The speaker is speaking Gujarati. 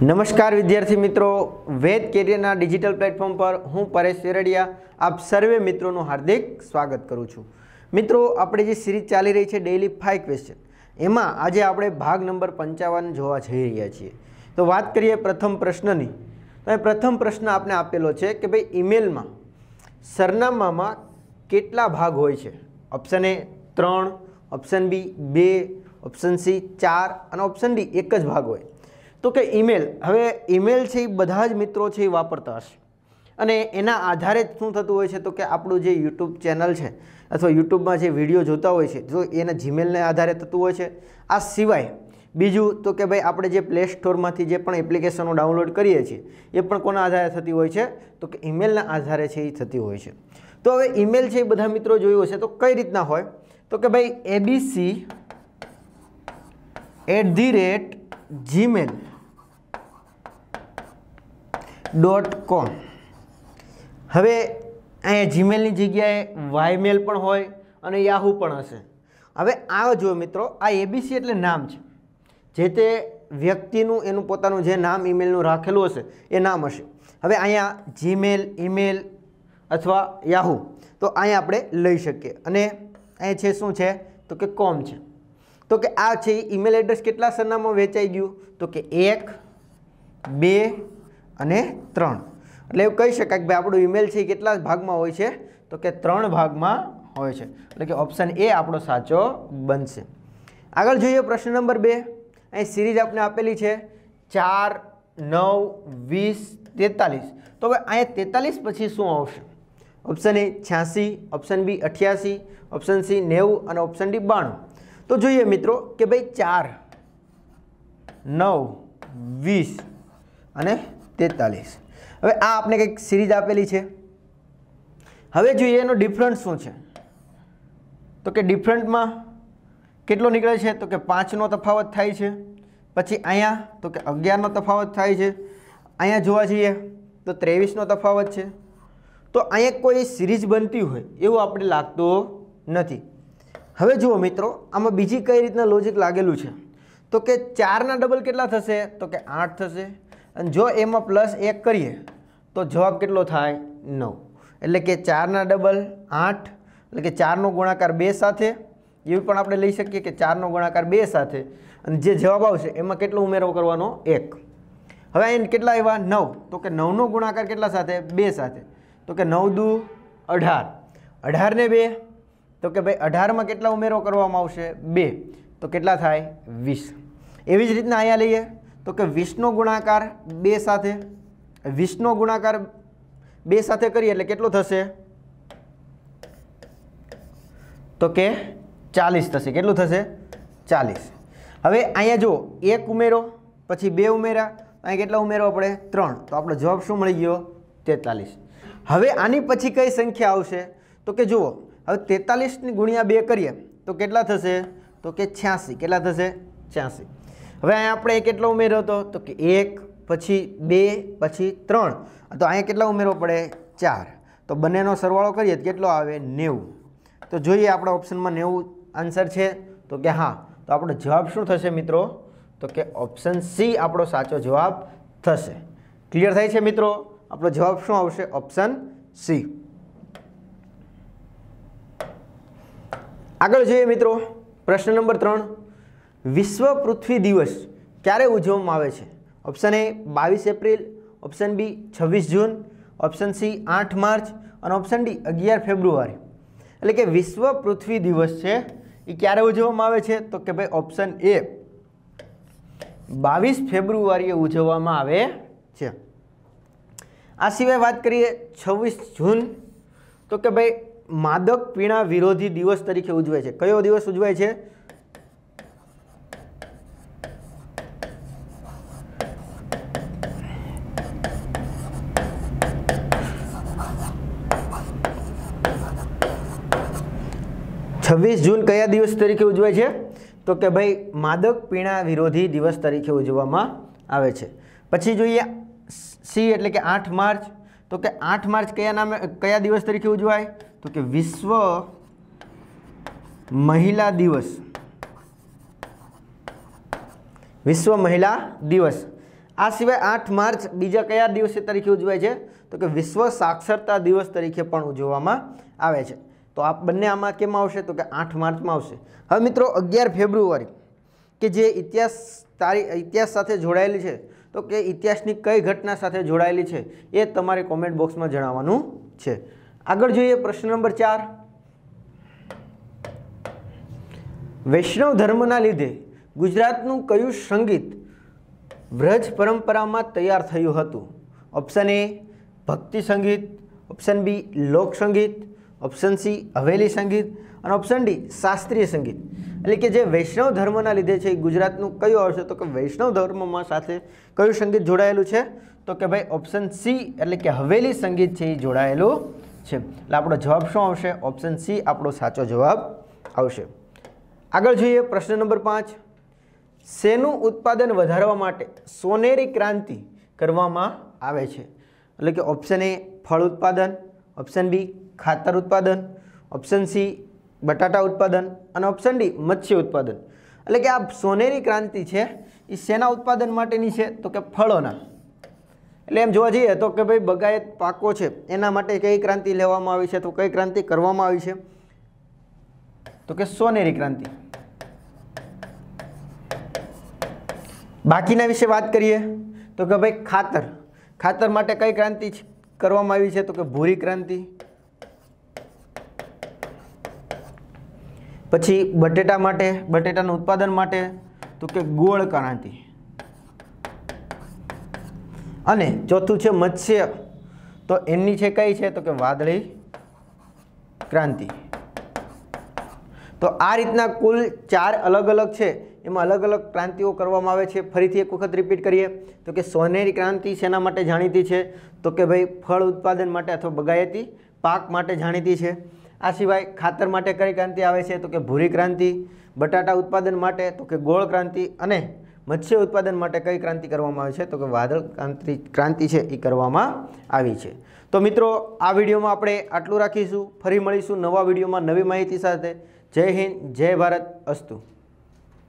નમસ્કાર વિદ્યાર્થી મિત્રો વેદ કેરિયરના ડિજિટલ પ્લેટફોર્મ પર હું પરેશ શેરડિયા આપ સર્વે મિત્રોનું હાર્દિક સ્વાગત કરું છું મિત્રો આપણે જે સિરીઝ ચાલી રહી છે ડેઇલી ફાઇવ ક્વેશ્ચન એમાં આજે આપણે ભાગ નંબર પંચાવન જોવા જઈ રહ્યા છીએ તો વાત કરીએ પ્રથમ પ્રશ્નની તો એ પ્રથમ પ્રશ્ન આપણે આપેલો છે કે ભાઈ ઈમેલમાં સરનામામાં કેટલા ભાગ હોય છે ઓપ્શન એ ત્રણ ઓપ્શન બી બે ઓપ્શન સી ચાર અને ઓપ્શન ડી એક જ ભાગ હોય તો કે ઈમેલ હવે ઈમેલ છે એ બધા જ મિત્રો છે એ વાપરતા હશે અને એના આધારે જ શું થતું હોય છે તો કે આપણું જે યુટ્યુબ ચેનલ છે અથવા યુટ્યુબમાં જે વિડીયો જોતા હોય છે તો એના જીમેલને આધારે થતું હોય છે આ સિવાય બીજું તો કે ભાઈ આપણે જે પ્લે સ્ટોરમાંથી જે પણ એપ્લિકેશનો ડાઉનલોડ કરીએ છીએ એ પણ કોના આધારે થતી હોય છે તો કે ઈમેલના આધારે છે એ થતી હોય છે તો હવે ઈમેલ છે એ બધા મિત્રો જોયું હશે તો કઈ રીતના હોય તો કે ભાઈ ABC at the rate Gmail dot com હવે અહીંયા જીમેલની જગ્યાએ વાયમેલ પણ હોય અને યાહુ પણ હશે હવે આ જો મિત્રો આ એબીસી એટલે નામ છે જે તે વ્યક્તિનું એનું પોતાનું જે નામ ઈમેલનું રાખેલું હશે એ નામ હશે હવે અહીંયા જીમેલ ઈમેલ અથવા યાહુ તો અહીંયા આપણે લઈ શકીએ અને અહીંયા છે શું છે તો કે કોમ છે તો કે આ છે ઈમેલ એડ્રેસ કેટલા સરનામાં વેચાઈ ગયું તો કે એક બે અને ત્રણ એટલે એવું કહી શકાય કે ભાઈ આપણું ઈમેલ છે એ કેટલા ભાગમાં હોય છે તો કે ત્રણ ભાગમાં હોય છે એટલે કે ઓપ્શન એ આપણો સાચો બનશે આગળ જોઈએ પ્રશ્ન નંબર બે અહીં સિરીઝ આપણે આપેલી છે ચાર નવ વીસ તેતાલીસ તો હવે અહીંયા તેતાલીસ પછી શું આવશે ઓપ્શન એ છ્યાસી ઓપ્શન બી અઠ્યાસી ઓપ્શન સી નેવું અને ઓપ્શન ડી બાણું તો જોઈએ મિત્રો કે ભાઈ ચાર નવ વીસ અને તેતાલીસ હવે આ આપણે કંઈક સિરીઝ આપેલી છે હવે જોઈએ એનો ડિફરન્સ શું છે તો કે ડિફરન્ટમાં કેટલો નીકળે છે તો કે પાંચનો તફાવત થાય છે પછી અહીંયા તો કે અગિયારનો તફાવત થાય છે અહીંયા જોવા જઈએ તો ત્રેવીસનો તફાવત છે તો અહીંયા કોઈ સિરીઝ બનતી હોય એવું આપણે લાગતું નથી હવે જુઓ મિત્રો આમાં બીજી કઈ રીતના લોજિક લાગેલું છે તો કે ચારના ડબલ કેટલા થશે તો કે આઠ થશે અને જો એમાં પ્લસ એક કરીએ તો જવાબ કેટલો થાય નવ એટલે કે ચારના ડબલ આઠ એટલે કે ચારનો ગુણાકાર બે સાથે એવી પણ આપણે લઈ શકીએ કે ચારનો ગુણાકાર બે સાથે અને જે જવાબ આવશે એમાં કેટલો ઉમેરો કરવાનો એક હવે અહીં કેટલા એવા નવ તો કે નવનો ગુણાકાર કેટલા સાથે બે સાથે તો કે નવ દુ અઢાર અઢારને બે તો કે ભાઈ અઢારમાં કેટલા ઉમેરો કરવામાં આવશે બે તો કેટલા થાય વીસ એવી જ રીતના અહીંયા લઈએ તો કે વીસનો ગુણાકાર બે સાથે વીસનો ગુણાકાર બે સાથે કરીએ એટલે કેટલો થશે તો કે ચાલીસ થશે કેટલું થશે ચાલીસ હવે અહીંયા જો એક ઉમેરો પછી બે ઉમેરા અહીંયા કેટલા ઉમેરવા પડે ત્રણ તો આપણો જવાબ શું મળી ગયો તેતાલીસ હવે આની પછી કઈ સંખ્યા આવશે તો કે જુઓ હવે તેતાલીસની ગુણ્યા બે કરીએ તો કેટલા થશે તો કે છ્યાસી કેટલા થશે છ્યાસી હવે અહીંયા આપણે કેટલો ઉમેર્યો હતો તો કે એક પછી બે પછી ત્રણ તો અહીંયા કેટલા ઉમેરવો પડે ચાર તો બંનેનો સરવાળો કરીએ તો કેટલો આવે નેવું તો જોઈએ આપણા ઓપ્શનમાં નેવું આન્સર છે તો કે હા તો આપણો જવાબ શું થશે મિત્રો તો કે ઓપ્શન સી આપણો સાચો જવાબ થશે ક્લિયર થાય છે મિત્રો આપણો જવાબ શું આવશે ઓપ્શન સી આગળ જોઈએ મિત્રો પ્રશ્ન નંબર ત્રણ વિશ્વ પૃથ્વી દિવસ ક્યારે ઉજવવામાં આવે છે ઓપ્શન એ બાવીસ એપ્રિલ ઓપ્શન બી છવ્વીસ જૂન ઓપ્શન સી આઠ માર્ચ અને ઓપ્શન ડી અગિયાર ફેબ્રુઆરી એટલે કે વિશ્વ પૃથ્વી દિવસ છે એ ક્યારે ઉજવવામાં આવે છે તો કે ભાઈ ઓપ્શન એ બાવીસ ફેબ્રુઆરીએ ઉજવવામાં આવે છે આ સિવાય વાત કરીએ છવ્વીસ જૂન તો કે ભાઈ માદક પીણા વિરોધી દિવસ તરીકે ઉજવે છે કયો દિવસ ઉજવાય છે છવ્વીસ જૂન કયા દિવસ તરીકે ઉજવાય છે તો કે ભાઈ માદક પીણા વિરોધી દિવસ તરીકે ઉજવવામાં આવે છે પછી જોઈએ સી એટલે કે આઠ માર્ચ તો કે આઠ માર્ચ કયા નામે કયા દિવસ તરીકે ઉજવાય તો કે વિશ્વ મહિલા દિવસ વિશ્વ મહિલા દિવસ આ સિવાય આઠ માર્ચ બીજા કયા દિવસે તરીકે ઉજવાય છે તો કે વિશ્વ સાક્ષરતા દિવસ તરીકે પણ ઉજવવામાં આવે છે તો આ બંને આમાં કેમ આવશે તો કે આઠ માર્ચમાં આવશે હવે મિત્રો અગિયાર ફેબ્રુઆરી કે જે ઇતિહાસ તારી ઇતિહાસ સાથે જોડાયેલી છે તો કે ઇતિહાસની કઈ ઘટના સાથે જોડાયેલી છે એ તમારે કોમેન્ટ બોક્સમાં જણાવવાનું છે આગળ જોઈએ પ્રશ્ન નંબર ચાર વૈષ્ણવ ધર્મના લીધે ગુજરાતનું કયું સંગીત વ્રજ પરંપરામાં તૈયાર થયું હતું ઓપ્શન એ ભક્તિ સંગીત ઓપ્શન બી લોક સંગીત ઓપ્શન સી હવેલી સંગીત અને ઓપ્શન ડી શાસ્ત્રીય સંગીત એટલે કે જે વૈષ્ણવ ધર્મના લીધે છે એ ગુજરાતનું કયું આવશે તો કે વૈષ્ણવ ધર્મમાં સાથે કયું સંગીત જોડાયેલું છે તો કે ભાઈ ઓપ્શન સી એટલે કે હવેલી સંગીત છે એ જોડાયેલું છે એટલે આપણો જવાબ શું આવશે ઓપ્શન સી આપણો સાચો જવાબ આવશે આગળ જોઈએ પ્રશ્ન નંબર પાંચ શેનું ઉત્પાદન વધારવા માટે સોનેરી ક્રાંતિ કરવામાં આવે છે એટલે કે ઓપ્શન એ ફળ ઉત્પાદન ઓપ્શન બી ખાતર ઉત્પાદન ઓપ્શન સી બટાટા ઉત્પાદન અને ઓપ્શન ડી મત્સ્ય ઉત્પાદન એટલે કે આ સોનેરી ક્રાંતિ છે એ શેના ઉત્પાદન માટેની છે તો કે ફળોના એટલે એમ જોવા જઈએ તો કે ભાઈ બગાયત પાકો છે એના માટે કઈ ક્રાંતિ લેવામાં આવી છે તો કઈ ક્રાંતિ કરવામાં આવી છે તો કે સોનેરી ક્રાંતિ બાકીના વિશે વાત કરીએ તો કે ભાઈ ખાતર ખાતર માટે કઈ ક્રાંતિ કરવામાં આવી છે તો કે ભૂરી ક્રાંતિ પછી બટેટા માટે બટેટાના ઉત્પાદન માટે તો કે ગોળ ક્રાંતિ અને ચોથું છે મત્સ્ય તો એમની છે કઈ છે તો કે વાદળી ક્રાંતિ તો આ રીતના કુલ ચાર અલગ અલગ છે એમાં અલગ અલગ ક્રાંતિઓ કરવામાં આવે છે ફરીથી એક વખત રિપીટ કરીએ તો કે સોનેરી ક્રાંતિ શેના માટે જાણીતી છે તો કે ભાઈ ફળ ઉત્પાદન માટે અથવા બગાયતી પાક માટે જાણીતી છે આ સિવાય ખાતર માટે કઈ ક્રાંતિ આવે છે તો કે ભૂરી ક્રાંતિ બટાટા ઉત્પાદન માટે તો કે ગોળ ક્રાંતિ અને મત્સ્ય ઉત્પાદન માટે કઈ ક્રાંતિ કરવામાં આવે છે તો કે વાદળ ક્રાંતિ ક્રાંતિ છે એ કરવામાં આવી છે તો મિત્રો આ વિડીયોમાં આપણે આટલું રાખીશું ફરી મળીશું નવા વિડીયોમાં નવી માહિતી સાથે જય હિન્દ જય ભારત અસ્તુ